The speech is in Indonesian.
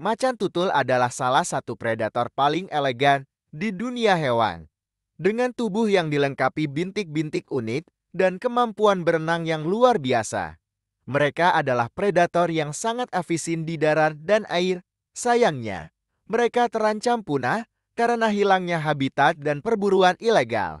macan tutul adalah salah satu predator paling elegan di dunia hewan. Dengan tubuh yang dilengkapi bintik-bintik unik dan kemampuan berenang yang luar biasa. Mereka adalah predator yang sangat efisien di darat dan air. Sayangnya, mereka terancam punah karena hilangnya habitat dan perburuan ilegal.